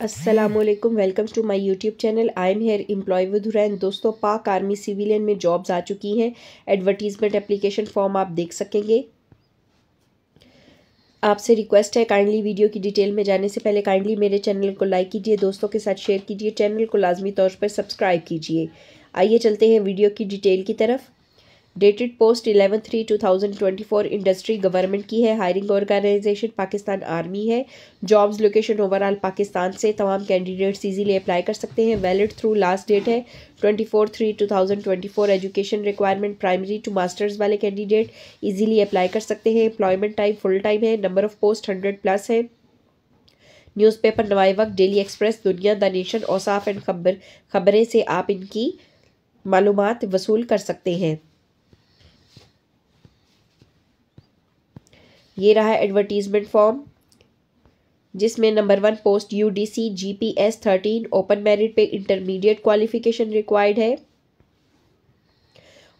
Aslam welcome to my YouTube channel I am here employ with Hurain दोस्तों Pak army civilian में jobs आ चुकी हैं एडवर्टीज़मेंट एप्लीकेशन फॉर्म आप देख सकेंगे आपसे रिक्वेस्ट है काइंडली वीडियो की डिटेल में जाने से पहले काइंडली मेरे चैनल को लाइक कीजिए दोस्तों के साथ शेयर कीजिए चैनल को लाजमी तौर पर सब्सक्राइब कीजिए आइए चलते हैं वीडियो की डिटेल की तरफ dated post eleven three two thousand twenty four industry government की है हायरिंग ऑर्गेनाइजेशन पाकिस्तान आर्मी है जॉब्स लोकेशन ओवरऑल पाकिस्तान से तमाम कैंडिडेट्स इजीली अप्लाई कर सकते हैं वैलिड थ्रू लास्ट डेट है twenty four three two thousand twenty four education requirement primary to masters वाले कैंडिडेट ईजीली अप्लाई कर सकते हैं एम्प्लॉयमेंट टाइम फुल टाइम है number of post hundred plus है न्यूज़पेपर नवाए वक्त daily express Dunya the nation Ausaf and Khabar Khabrain से आप इनकी मालूम वसूल कर सकते हैं ये रहा एडवर्टीज़मेंट फॉर्म जिसमें number one post U D C G P S thirteen open merit पे इंटरमीडिएट क्वालिफिकेशन रिक्वायर्ड है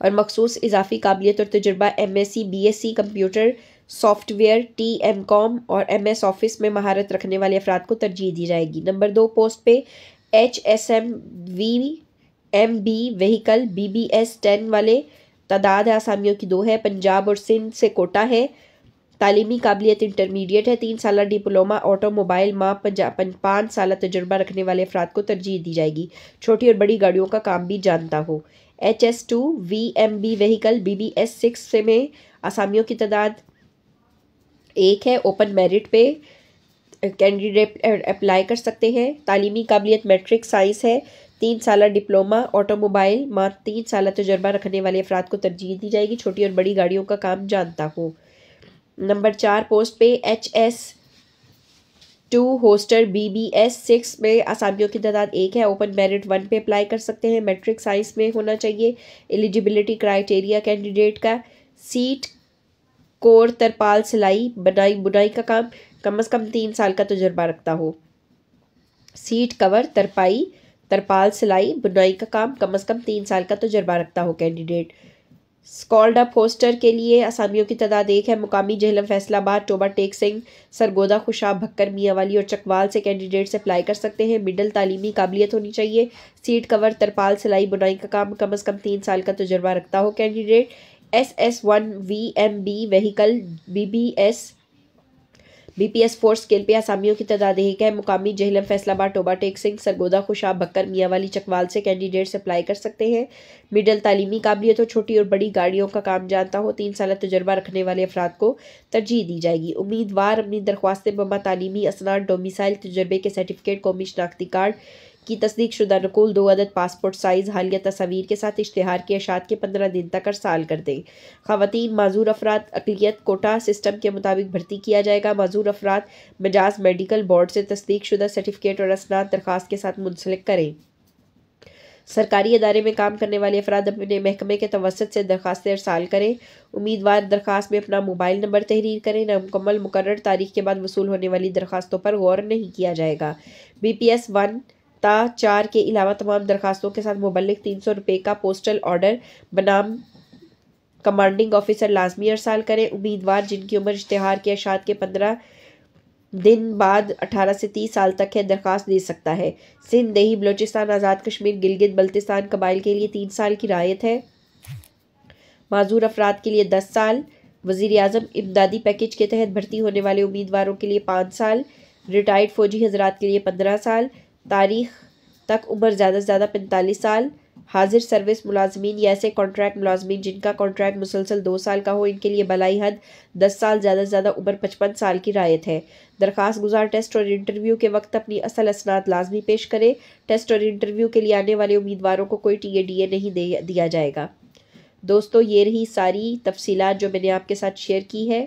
और मखसूस इजाफी काबिलियत और तजर्बा M S C B S C computer software T M com और एम एस ऑफिस में महारत रखने वाले अफराद को तरजीह दी जाएगी नंबर दो पोस्ट पे H S M V M B vehicle B B S ten वाले तादाद आसामियों की दो है पंजाब और सिंध से कोटा है तालीमी काबिलियत इंटरमीडिएट है तीन साल डिप्लोमा ऑटोमोबाइल माँ पाँच साल तजर्बा रखने वाले अफराद को तरजीह दी जाएगी छोटी और बड़ी गाड़ियों का काम भी जानता हो H S two V M B vehicle B B S six से में आसामियों की तादाद एक है ओपन मेरिट पे कैंडिडेट अप्लाई कर सकते हैं तालीमी काबिलियत मेट्रिक साइंस है तीन साल डिप्लोमा ऑटोमोबाइल माँ तीन साल तजर्बा रखने वाले अफराद को तरजीह दी जाएगी छोटी और बड़ी गाड़ियों का काम जानता हो नंबर चार पोस्ट पे H S two hostler B B S six में आसामियों की तादाद एक है ओपन मेरिट वन पे अप्लाई कर सकते हैं मैट्रिक साइंस में होना चाहिए एलिजिबिलिटी क्राइटेरिया कैंडिडेट का सीट कोर तरपाल सिलाई बनाई बुनाई का काम कम अज़ कम तीन साल का तजुर्बा रखता हो सीट कवर तरपाई तरपाल सिलाई बुनाई का काम कम अज़ कम तीन साल का तजुर्बा रखता हो कैंडिडेट स्कॉल्ड अप होस्टर के लिए असामियों की तादाद एक है मुकामी जहलम फैसलाबाद टोबा टेक सिंह सरगोदा खुशाब भक्कर मियाँ वाली और चकवाल से कैंडिडेट्स अप्लाई कर सकते हैं मिडल तालीमी काबिलियत होनी चाहिए सीट कवर तरपाल सिलाई बुनाई का काम कम अज़ कम तीन साल का तजर्बा रखता हो candidate S S one V M B vehicle B B S BPS four scale पे आसामियों की तादाद एक है मुकामी जहलम फैसलाबाद टोबा टेक सिंह सरगोदा खुशाब बकर वाली चकवाल से कैंडिडेट्स अप्लाई कर सकते हैं मिडल तालीमी काबिलियत हो छोटी और बड़ी गाड़ियों का काम जानता हो तीन साल तजर्बा रखने वाले अफराद को तरजीह दी जाएगी उम्मीदवार अपनी दरख्वास्तें बमा तालीमी असनाद डोमिसाइल तजर्बे के सर्टिफिकेट कौमी शनाख्ती कार्ड की तस्दीक शुदा नकुल दो अदद पासपोर्ट साइज़ हालिया तस्वीर के साथ इश्तहार के अशात के पंद्रह दिन तक अरसाल कर दें खातन माजूर अफराद अकलीत कोटा सिस्टम के मुताबिक भर्ती किया जाएगा माजूर अफराद मजाज मेडिकल बोर्ड से तस्दीक शुदा सर्टिफिकेट और असनाद दरख्वास्त के साथ मुंसलिक करें सरकारी अदारे में काम करने वाले अफराद अपने महकमे के तवसत से दरखास्त अरसाल करें उम्मीदवार दरखास्त में अपना मोबाइल नंबर तहरीर करें नामुकम्मल मुकर तारीख के बाद वसूल होने वाली दरखास्तों पर गौर नहीं किया जाएगा बी पी एस वन पता चार के अलावा तमाम दरखास्तों के साथ मुबलिक तीन सौ रुपये का पोस्टल ऑर्डर बनाम कमांडिंग ऑफिसर लाजमी अरसाल करें उम्मीदवार जिनकी उम्र इश्तहार के अशात के पंद्रह दिन बाद अठारह से तीस साल तक है दरख्वास्त दे सकता है सिंध दही बलोचिस्तान आज़ाद कश्मीर गिलगित बल्तिस्तान कबाइल के लिए तीन साल की रायत है माजूर अफराद के लिए दस साल वजीर अजम इमदादी पैकेज के तहत भर्ती होने वाले उम्मीदवारों के लिए पाँच साल रिटायर्ड फ़ौजी हजरात के लिए पंद्रह साल तारीख तक उम्र ज़्यादा से ज़्यादा पैंतालीस साल हाजिर सर्विस मुलाजमीन या ऐसे कॉन्ट्रैक्ट मुलाजमीन जिनका कॉन्ट्रैक्ट मुसलसल दो साल का हो इनके लिए भलाई हद दस साल ज़्यादा से ज़्यादा उम्र पचपन साल की रायत है दरख्वास्त गुजार टेस्ट और इंटरव्यू के वक्त अपनी असल असनात लाजमी पेश करें टेस्ट और इंटरव्यू के लिए आने वाले उम्मीदवारों को कोई टी ए डी ए नहीं दे दिया जाएगा दोस्तों ये रही सारी तफसीत जो मैंने आपके साथ शेयर की है